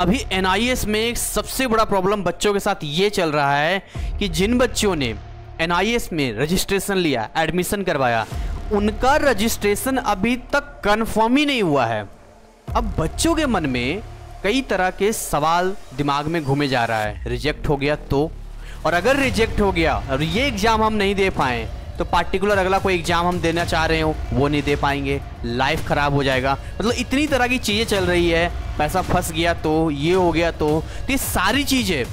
अभी एन में एक सबसे बड़ा प्रॉब्लम बच्चों के साथ ये चल रहा है कि जिन बच्चों ने एन में रजिस्ट्रेशन लिया एडमिशन करवाया उनका रजिस्ट्रेशन अभी तक कन्फर्म ही नहीं हुआ है अब बच्चों के मन में कई तरह के सवाल दिमाग में घूमे जा रहा है रिजेक्ट हो गया तो और अगर रिजेक्ट हो गया और ये एग्ज़ाम हम नहीं दे पाए तो पार्टिकुलर अगला कोई एग्ज़ाम हम देना चाह रहे हो वो नहीं दे पाएंगे लाइफ ख़राब हो जाएगा मतलब इतनी तरह की चीज़ें चल रही है पैसा फंस गया तो ये हो गया तो, तो ये सारी चीज़ें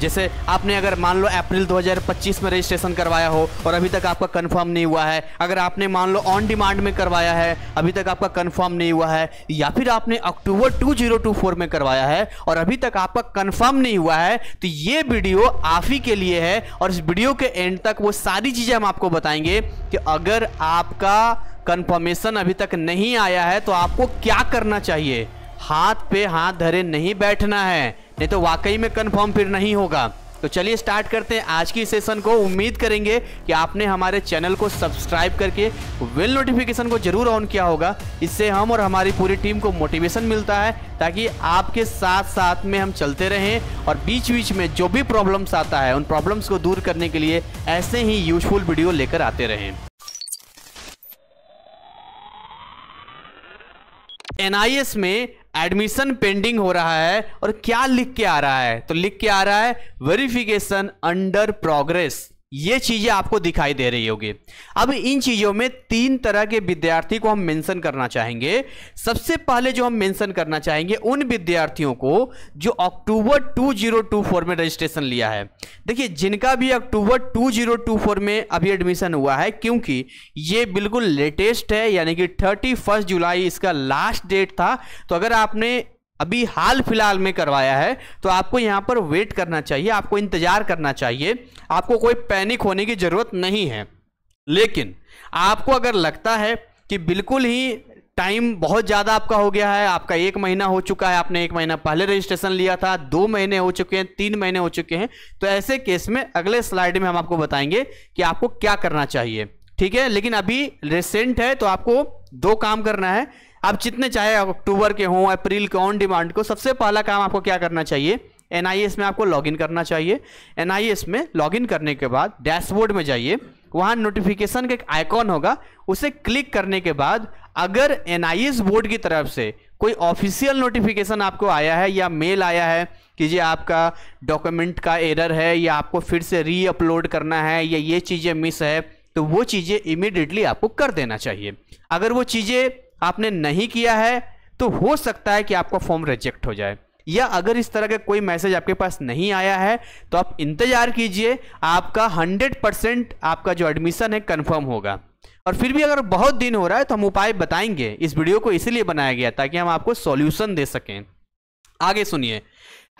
जैसे आपने अगर मान लो अप्रैल 2025 में रजिस्ट्रेशन करवाया हो और अभी तक आपका कंफर्म नहीं हुआ है अगर आपने मान लो ऑन डिमांड में करवाया है अभी तक आपका कंफर्म नहीं हुआ है या फिर आपने अक्टूबर 2024 में करवाया है और अभी तक आपका कंफर्म नहीं हुआ है तो ये वीडियो आप ही के लिए है और इस वीडियो के एंड तक वो सारी चीज़ें हम आपको बताएंगे कि अगर आपका कन्फर्मेशन अभी तक नहीं आया है तो आपको क्या करना चाहिए हाथ पे हाथ धरे नहीं बैठना है नहीं तो वाकई में कन्फर्म फिर नहीं होगा तो चलिए स्टार्ट करते हैं आज की सेशन को उम्मीद करेंगे कि आपने हमारे चैनल को सब्सक्राइब करके वेल नोटिफिकेशन को जरूर ऑन किया होगा इससे हम और हमारी पूरी टीम को मोटिवेशन मिलता है ताकि आपके साथ साथ में हम चलते रहें और बीच बीच में जो भी प्रॉब्लम्स आता है उन प्रॉब्लम्स को दूर करने के लिए ऐसे ही यूजफुल वीडियो लेकर आते रहें एन में एडमिशन पेंडिंग हो रहा है और क्या लिख के आ रहा है तो लिख के आ रहा है वेरिफिकेशन अंडर प्रोग्रेस ये चीज़ें आपको दिखाई दे रही होगी अब इन चीज़ों में तीन तरह के विद्यार्थी को हम मेंशन करना चाहेंगे सबसे पहले जो हम मेंशन करना चाहेंगे उन विद्यार्थियों को जो अक्टूबर 2024 में रजिस्ट्रेशन लिया है देखिए जिनका भी अक्टूबर 2024 में अभी एडमिशन हुआ है क्योंकि ये बिल्कुल लेटेस्ट है यानी कि थर्टी जुलाई इसका लास्ट डेट था तो अगर आपने अभी हाल फिलहाल में करवाया है तो आपको यहाँ पर वेट करना चाहिए आपको इंतजार करना चाहिए आपको कोई पैनिक होने की ज़रूरत नहीं है लेकिन आपको अगर लगता है कि बिल्कुल ही टाइम बहुत ज़्यादा आपका हो गया है आपका एक महीना हो चुका है आपने एक महीना पहले रजिस्ट्रेशन लिया था दो महीने हो चुके हैं तीन महीने हो चुके हैं तो ऐसे केस में अगले स्लाइड में हम आपको बताएंगे कि आपको क्या करना चाहिए ठीक है लेकिन अभी रिसेंट है तो आपको दो काम करना है आप जितने चाहे अक्टूबर के हों अप्रैल के ऑन डिमांड को सबसे पहला काम आपको क्या करना चाहिए एन में आपको लॉगिन करना चाहिए एन में लॉगिन करने के बाद डैशबोर्ड में जाइए वहाँ नोटिफिकेशन का एक आइकॉन होगा उसे क्लिक करने के बाद अगर एन बोर्ड की तरफ से कोई ऑफिशियल नोटिफिकेशन आपको आया है या मेल आया है कि ये आपका डॉक्यूमेंट का एरर है या आपको फिर से री अपलोड करना है या ये चीज़ें मिस है तो वो चीज़ें इमिडिएटली आपको कर देना चाहिए अगर वो चीज़ें आपने नहीं किया है तो हो सकता है कि आपका फॉर्म रिजेक्ट हो जाए या अगर इस तरह का कोई मैसेज आपके पास नहीं आया है तो आप इंतज़ार कीजिए आपका 100 परसेंट आपका जो एडमिशन है कंफर्म होगा और फिर भी अगर बहुत दिन हो रहा है तो हम उपाय बताएंगे इस वीडियो को इसलिए बनाया गया ताकि हम आपको सॉल्यूशन दे सकें आगे सुनिए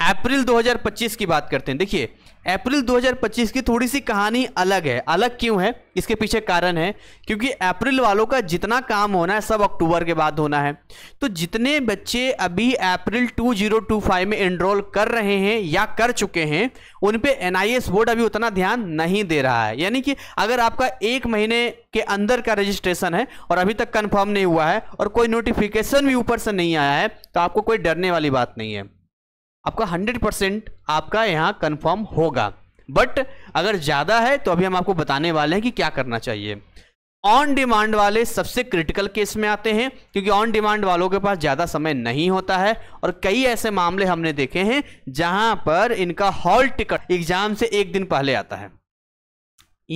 अप्रैल 2025 की बात करते हैं देखिए अप्रैल 2025 की थोड़ी सी कहानी अलग है अलग क्यों है इसके पीछे कारण है क्योंकि अप्रैल वालों का जितना काम होना है सब अक्टूबर के बाद होना है तो जितने बच्चे अभी अप्रैल 2025 में एनरोल कर रहे हैं या कर चुके हैं उन पे एनआईएस बोर्ड अभी उतना ध्यान नहीं दे रहा है यानी कि अगर आपका एक महीने के अंदर का रजिस्ट्रेशन है और अभी तक कन्फर्म नहीं हुआ है और कोई नोटिफिकेशन भी ऊपर से नहीं आया है तो आपको कोई डरने वाली बात नहीं है आपका 100% आपका यहाँ कंफर्म होगा बट अगर ज़्यादा है तो अभी हम आपको बताने वाले हैं कि क्या करना चाहिए ऑन डिमांड वाले सबसे क्रिटिकल केस में आते हैं क्योंकि ऑन डिमांड वालों के पास ज़्यादा समय नहीं होता है और कई ऐसे मामले हमने देखे हैं जहां पर इनका हॉल टिकट एग्जाम से एक दिन पहले आता है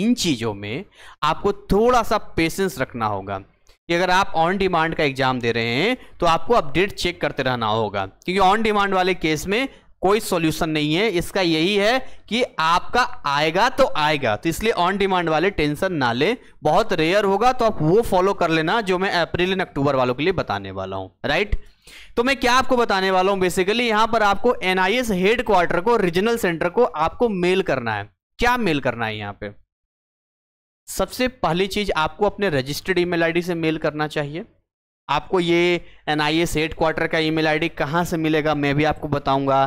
इन चीज़ों में आपको थोड़ा सा पेशेंस रखना होगा कि अगर आप ऑन डिमांड का एग्जाम दे रहे हैं तो आपको अपडेट चेक करते रहना होगा क्योंकि ऑन डिमांड वाले केस में कोई सॉल्यूशन नहीं है इसका यही है कि आपका आएगा तो आएगा तो इसलिए ऑन डिमांड वाले टेंशन ना ले बहुत रेयर होगा तो आप वो फॉलो कर लेना जो मैं अप्रैल एंड अक्टूबर वालों के लिए बताने वाला हूं राइट तो मैं क्या आपको बताने वाला हूं बेसिकली यहां पर आपको एनआईएस हेडक्वार्टर को रीजनल सेंटर को आपको मेल करना है क्या मेल करना है यहाँ पे सबसे पहली चीज आपको अपने रजिस्टर्ड ईमेल आईडी से मेल करना चाहिए आपको ये एन आई एस हेडक्वार्टर का ईमेल आईडी कहाँ से मिलेगा मैं भी आपको बताऊंगा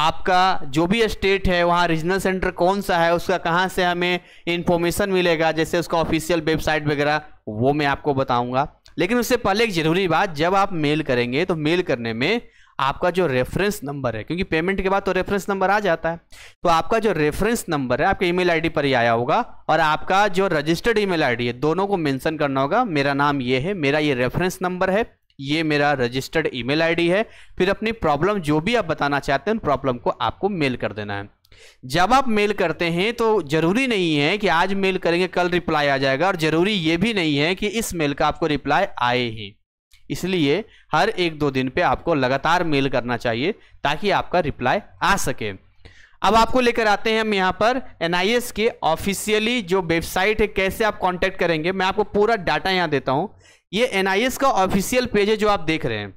आपका जो भी स्टेट है वहाँ रीजनल सेंटर कौन सा है उसका कहाँ से हमें इन्फॉर्मेशन मिलेगा जैसे उसका ऑफिशियल वेबसाइट वगैरह वो मैं आपको बताऊंगा लेकिन उससे पहले एक ज़रूरी बात जब आप मेल करेंगे तो मेल करने में आपका जो रेफरेंस नंबर है क्योंकि पेमेंट के बाद तो रेफरेंस नंबर आ जाता है तो आपका जो रेफरेंस नंबर है आपके ईमेल आईडी पर ही आया होगा और आपका जो रजिस्टर्ड ईमेल आईडी है दोनों को मेंशन करना होगा मेरा नाम ये है मेरा ये रेफरेंस नंबर है ये मेरा रजिस्टर्ड ईमेल आईडी है फिर अपनी प्रॉब्लम जो भी आप बताना चाहते हैं उन प्रॉब्लम को आपको मेल कर देना है जब आप मेल करते हैं तो जरूरी नहीं है कि आज मेल करेंगे कल रिप्लाई आ जाएगा और जरूरी यह भी नहीं है कि इस मेल का आपको रिप्लाई आए ही इसलिए हर एक दो दिन पे आपको लगातार मेल करना चाहिए ताकि आपका रिप्लाई आ सके अब आपको लेकर आते हैं हम यहाँ पर एन के ऑफिशियली जो वेबसाइट है कैसे आप कॉन्टैक्ट करेंगे मैं आपको पूरा डाटा यहाँ देता हूँ ये एन का ऑफिशियल पेज है जो आप देख रहे हैं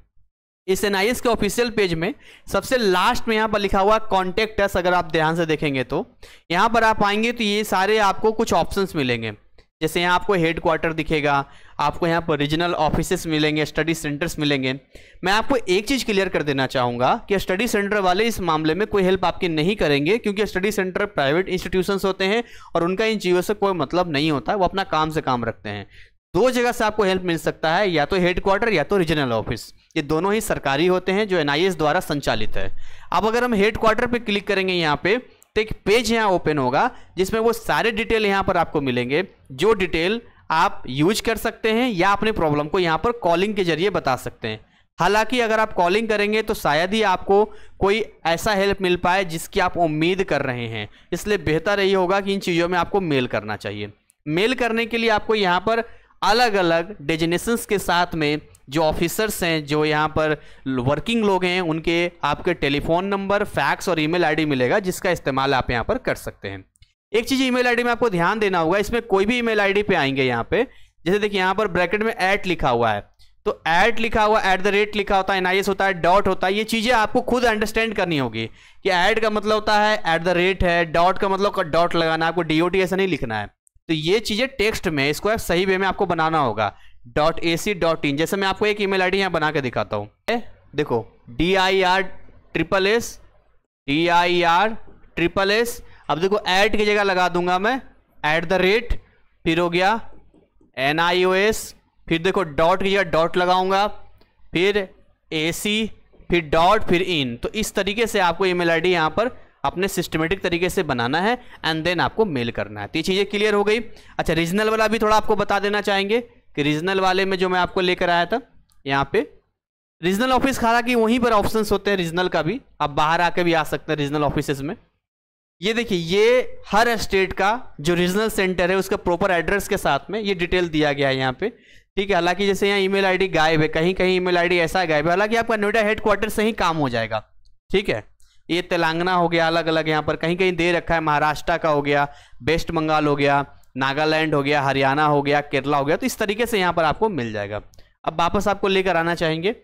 इस एन के ऑफिशियल पेज में सबसे लास्ट में यहाँ पर लिखा हुआ कॉन्टेक्ट अगर आप ध्यान से देखेंगे तो यहाँ पर आप आएंगे तो ये सारे आपको कुछ ऑप्शंस मिलेंगे जैसे यहाँ आपको हेड क्वार्टर दिखेगा आपको यहाँ पर रीजनल ऑफिस मिलेंगे स्टडी सेंटर्स मिलेंगे मैं आपको एक चीज़ क्लियर कर देना चाहूँगा कि स्टडी सेंटर वाले इस मामले में कोई हेल्प आपकी नहीं करेंगे क्योंकि स्टडी सेंटर प्राइवेट इंस्टीट्यूशन होते हैं और उनका इन चीज़ों से कोई मतलब नहीं होता वो अपना काम से काम रखते हैं दो जगह से आपको हेल्प मिल सकता है या तो हेड क्वार्टर या तो रीजनल ऑफिस ये दोनों ही सरकारी होते हैं जो एन द्वारा संचालित है अब अगर हम हेड क्वार्टर पर क्लिक करेंगे यहाँ पे तो एक पेज यहाँ ओपन होगा जिसमें वो सारे डिटेल यहाँ पर आपको मिलेंगे जो डिटेल आप यूज कर सकते हैं या अपने प्रॉब्लम को यहाँ पर कॉलिंग के जरिए बता सकते हैं हालांकि अगर आप कॉलिंग करेंगे तो शायद ही आपको कोई ऐसा हेल्प मिल पाए जिसकी आप उम्मीद कर रहे हैं इसलिए बेहतर यही होगा कि इन चीज़ों में आपको मेल करना चाहिए मेल करने के लिए आपको यहाँ पर अलग अलग डेजिनेशंस के साथ में जो ऑफिसर्स हैं जो यहाँ पर वर्किंग लोग हैं उनके आपके टेलीफोन नंबर फैक्स और ईमेल आईडी मिलेगा जिसका इस्तेमाल आप यहाँ पर कर सकते हैं एक चीज़ ईमेल आईडी में आपको ध्यान देना होगा इसमें कोई भी ईमेल आईडी पे आएंगे यहाँ पे जैसे देखिए यहाँ पर ब्रैकेट में ऐट लिखा हुआ है तो ऐट लिखा हुआ एट द रेट लिखा होता है एनआईएस होता है डॉट होता है ये चीज़ें आपको खुद अंडरस्टैंड करनी होगी कि ऐड का मतलब होता है एट द रेट है डॉट का मतलब डॉट लगाना आपको टी ऐसा नहीं लिखना है तो ये चीज़ें टेक्स्ट में इसको आप सही वे में आपको बनाना होगा dot A C dot in जैसे मैं आपको एक ईमेल आईडी यहाँ बना के दिखाता ए, देखो D I R triple S D I R triple S अब देखो एट की जगह लगा दूंगा मैं एट द रेट फिर हो गया एन आई ओ एस फिर देखो डॉट की जगह डॉट लगाऊंगा फिर ए सी फिर डॉट फिर इन तो इस तरीके से आपको ईमेल आईडी यहां पर अपने सिस्टमेटिक तरीके से बनाना है एंड देन आपको मेल करना है तो ये चीज़ें क्लियर हो गई अच्छा रीजनल वाला भी थोड़ा आपको बता देना चाहेंगे कि रीजनल वाले में जो मैं आपको लेकर आया था यहाँ पे रीजनल ऑफिस हालांकि वहीं पर ऑप्शन होते हैं रीजनल का भी आप बाहर आके भी आ सकते हैं रीजनल ऑफिस में ये देखिए ये हर स्टेट का जो रीजनल सेंटर है उसका प्रॉपर एड्रेस के साथ में ये डिटेल दिया गया है यहाँ पे ठीक है हालांकि जैसे यहाँ ईमेल आईडी गायब है कहीं कहीं ईमेल आईडी ऐसा गायब है हालांकि आपका नोएडा हेडक्वार्टर से ही काम हो जाएगा ठीक है ये तेलंगाना हो गया अलग अलग यहाँ पर कहीं कहीं दे रखा है महाराष्ट्र का हो गया वेस्ट बंगाल हो गया नागालैंड हो गया हरियाणा हो गया केरला हो गया तो इस तरीके से यहाँ पर आपको मिल जाएगा अब वापस आपको लेकर आना चाहेंगे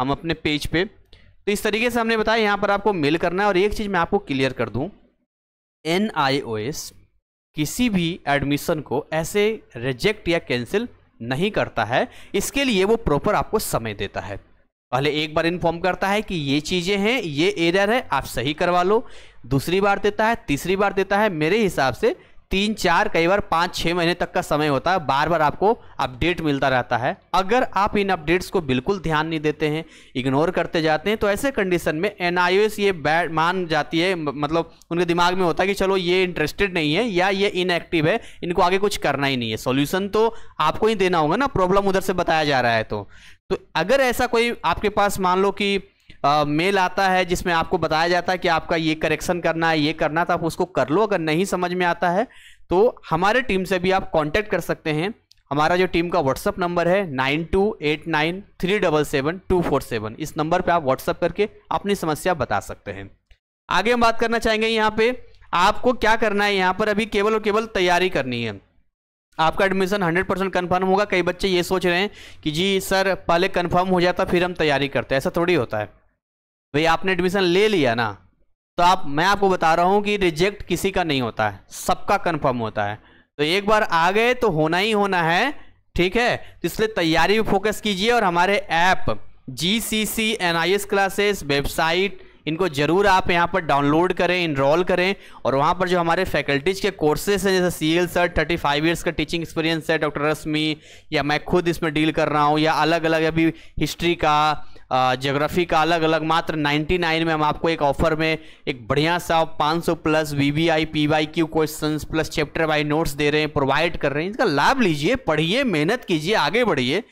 हम अपने पेज पे तो इस तरीके से हमने बताया यहाँ पर आपको मेल करना है और एक चीज़ मैं आपको क्लियर कर दूँ एन किसी भी एडमिशन को ऐसे रिजेक्ट या कैंसिल नहीं करता है इसके लिए वो प्रॉपर आपको समय देता है पहले एक बार इन्फॉर्म करता है कि ये चीज़ें हैं ये एरर है आप सही करवा लो दूसरी बार देता है तीसरी बार देता है मेरे हिसाब से तीन चार कई बार पाँच छः महीने तक का समय होता है बार बार आपको अपडेट मिलता रहता है अगर आप इन अपडेट्स को बिल्कुल ध्यान नहीं देते हैं इग्नोर करते जाते हैं तो ऐसे कंडीशन में एन ये बैड मान जाती है मतलब उनके दिमाग में होता है कि चलो ये इंटरेस्टेड नहीं है या ये इनएक्टिव है इनको आगे कुछ करना ही नहीं है सोल्यूशन तो आपको ही देना होगा ना प्रॉब्लम उधर से बताया जा रहा है तो, तो अगर ऐसा कोई आपके पास मान लो कि मेल आता है जिसमें आपको बताया जाता है कि आपका ये करेक्शन करना है ये करना था तो आप उसको कर लो अगर नहीं समझ में आता है तो हमारे टीम से भी आप कॉन्टेक्ट कर सकते हैं हमारा जो टीम का व्हाट्सअप नंबर है nine two eight nine three double seven two four seven इस नंबर पे आप व्हाट्सअप करके अपनी समस्या बता सकते हैं आगे हम बात करना चाहेंगे यहाँ पे आपको क्या करना है यहाँ पर अभी केवल और केवल तैयारी करनी है आपका एडमिशन 100 परसेंट कन्फर्म होगा कई बच्चे ये सोच रहे हैं कि जी सर पहले कन्फर्म हो जाता फिर हम तैयारी करते हैं ऐसा थोड़ी होता है भाई आपने एडमिशन ले लिया ना तो आप मैं आपको बता रहा हूँ कि रिजेक्ट किसी का नहीं होता है सबका कन्फर्म होता है तो एक बार आ गए तो होना ही होना है ठीक है तो इसलिए तैयारी भी फोकस कीजिए और हमारे app G C C N I S classes website इनको ज़रूर आप यहाँ पर डाउनलोड करें इनरोल करें और वहाँ पर जो हमारे फैकल्टीज के कोर्सेज हैं जैसे C L sir thirty five years का टीचिंग एक्सपीरियंस है डॉक्टर रश्मि या मैं खुद इसमें डील कर रहा हूँ या अलग अलग अभी हिस्ट्री का जोग्राफी का अलग अलग मात्र 99 में हम आपको एक ऑफर में एक बढ़िया सा 500 plus V V I P Y Q question plus chapter wise notes दे रहे हैं प्रोवाइड कर रहे हैं इसका लाभ लीजिए पढ़िए मेहनत कीजिए आगे बढ़िए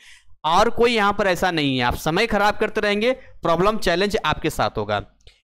और कोई यहाँ पर ऐसा नहीं है आप समय खराब करते रहेंगे प्रॉब्लम चैलेंज आपके साथ होगा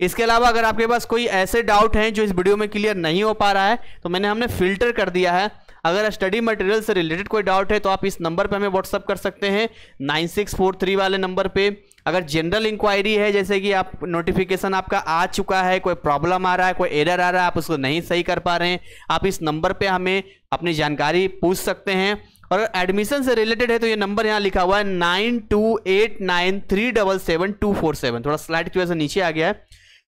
इसके अलावा अगर आपके पास कोई ऐसे डाउट हैं जो इस वीडियो में क्लियर नहीं हो पा रहा है तो मैंने हमने फिल्टर कर दिया है अगर स्टडी मटेरियल से रिलेटेड कोई डाउट है तो आप इस नंबर पे हमें व्हाट्सअप कर सकते हैं नाइन सिक्स फोर थ्री वाले नंबर पे अगर जनरल इंक्वायरी है जैसे कि आप नोटिफिकेशन आपका आ चुका है कोई प्रॉब्लम आ रहा है कोई एरर आ रहा है आप उसको नहीं सही कर पा रहे हैं आप इस नंबर पे हमें अपनी जानकारी पूछ सकते हैं और एडमिशन से रिलेटेड है तो ये नंबर यहाँ लिखा हुआ है nine two eight nine three double seven two four seven थोड़ा स्लाइड की वजह से नीचे आ गया है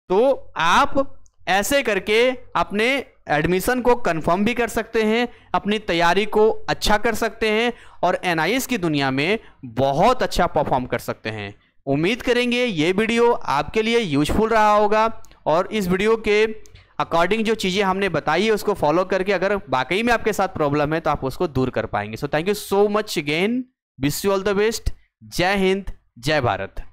तो आप ऐसे करके अपने एडमिशन को कंफर्म भी कर सकते हैं अपनी तैयारी को अच्छा कर सकते हैं और एन की दुनिया में बहुत अच्छा परफॉर्म कर सकते हैं उम्मीद करेंगे ये वीडियो आपके लिए यूजफुल रहा होगा और इस वीडियो के अकॉर्डिंग जो चीज़ें हमने बताई है उसको फॉलो करके अगर वाकई में आपके साथ प्रॉब्लम है तो आप उसको दूर कर पाएंगे so thank you so much again wish you all the best जय हिंद जय भारत